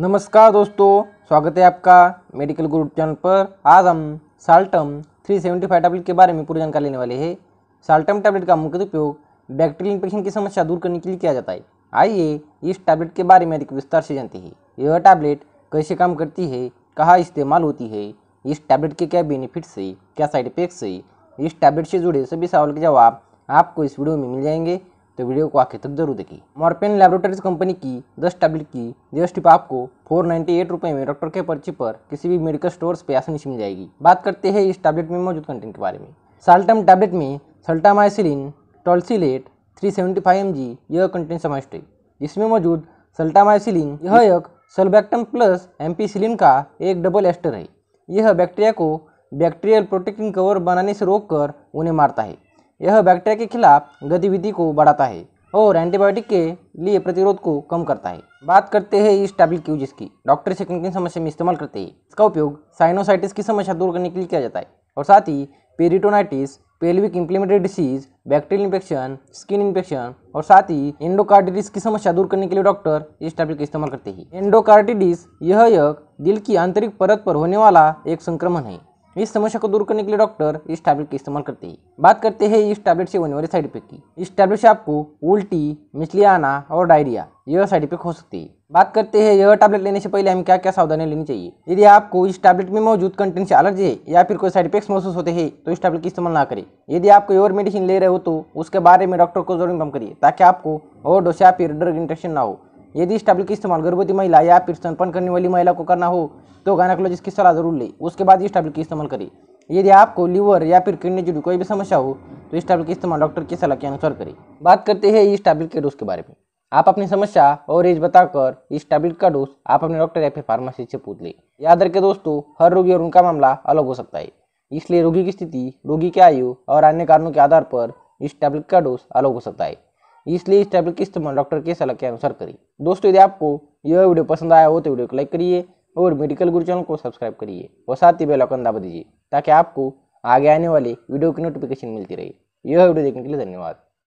नमस्कार दोस्तों स्वागत है आपका मेडिकल ग्रुप चैनल पर आज हम साल्टम 375 टैबलेट के बारे में पूरी जानकारी लेने वाले हैं साल्टम टैबलेट का मुख्य उपयोग बैक्टीरियल इन्फेक्शन की समस्या दूर करने के लिए किया जाता है आइए इस टैबलेट के बारे में अधिक विस्तार से जानते हैं यह टैबलेट कैसे काम करती है कहाँ इस्तेमाल होती है इस टैबलेट के क्या बेनिफिट्स है क्या साइड इफेक्ट्स है इस टैबलेट से जुड़े सभी सवाल के जवाब आपको इस वीडियो में मिल जाएंगे तो वीडियो को आखिर तक जरूर देखिए मॉर्पेन लेबोरेटरीज कंपनी की दस टैबलेट की जीएसटी आपको फोर नाइन्टी एट रुपये में डॉक्टर के पर्ची पर किसी भी मेडिकल स्टोर पे आसानी से मिल जाएगी बात करते हैं इस टैबलेट में मौजूद कंटेंट के बारे में साल्टम टैबलेट में sultamicillin tosylate three seventy five M G यह कंटेंट समाविष्ट है इसमें मौजूद सल्टामाइसिलिन यह एक सल्बैक्टम प्लस एम्पीसिलिन का एक डबल एस्टर है यह बैक्टीरिया को बैक्टीरियल प्रोटेक्टिंग कवर बनाने से रोककर उन्हें मारता है यह बैक्टीरिया के खिलाफ गतिविधि को बढ़ाता है और एंटीबायोटिक के लिए प्रतिरोध को कम करता है बात करते हैं इस टैबलेट की जिसकी डॉक्टर से किन किन समस्या में इस्तेमाल करते हैं इसका उपयोग साइनोसाइटिस की समस्या दूर करने के लिए किया जाता है और साथ ही peritonitis pelvic implemented disease bacterial infection skin infection और साथ ही एंडोकार्डिटिस की समस्या दूर करने के लिए डॉक्टर इस टैबलेट का इस्तेमाल करते हैं एंडोकार्डिटिस यह एक दिल की आंतरिक परत पर होने वाला एक संक्रमण है इस समस्या को दूर करने के लिए डॉक्टर इस टैबलेट का इस्तेमाल करते हैं बात करते हैं इस टैबलेट से होने वाले साइड इफेक्ट की इस टैबलेट से आपको उल्टी मिचली आना और डायरिया यह साइड इफेक्ट हो सकती है बात करते हैं यह टैबलेट लेने से पहले हमें क्या क्या सावधानी लेनी चाहिए यदि आपको इस टैबलेट में मौजूद कंटेंट से एलर्जी है या फिर कोई साइड इफेक्ट महसूस होते हैं तो इस टैबलेट का इस्तेमाल ना करें यदि आपको और मेडिसिन ले रहे हो तो उसके बारे में डॉक्टर को जरूर इन्फॉर्म करिए ताकि आपको और डोसा या फिर ड्रग इंटेक्शन ना हो यदि इस टैबलेट का इस्तेमाल गर्भवती महिला या फिर स्तनपान करने वाली महिला को करना हो तो गायनाकोलॉजिस्ट की सलाह जरूर ले उसके बाद इस टैबलेट का इस्तेमाल करें यदि आपको लीवर या फिर किडनी जुड़ी कोई भी समस्या हो तो इस टैबलेट का इस्तेमाल डॉक्टर की सलाह के अनुसार करें बात करते हैं इस टैबलेट के डोज के बारे में आप अपनी समस्या और एज बताकर इस टैबलेट का डोज आप अपने डॉक्टर या फिर फार्मासिस्ट से पूछ लें याद रखें दोस्तों हर रोगी और उनका मामला अलग हो सकता है इसलिए रोगी की स्थिति रोगी की आयु और अन्य कारणों के आधार पर इस टैबलेट का डोज अलग हो सकता है इसलिए इस टैबलेट का इस्तेमाल डॉक्टर के सलाह के अनुसार करिए दोस्तों यदि आपको यह वीडियो पसंद आया हो तो वीडियो को लाइक करिए और मेडिकल गुरु चैनल को सब्सक्राइब करिए और साथ ही आइकन दबा दीजिए ताकि आपको आगे आने वाले वीडियो की नोटिफिकेशन मिलती रहे यह वीडियो देखने के लिए धन्यवाद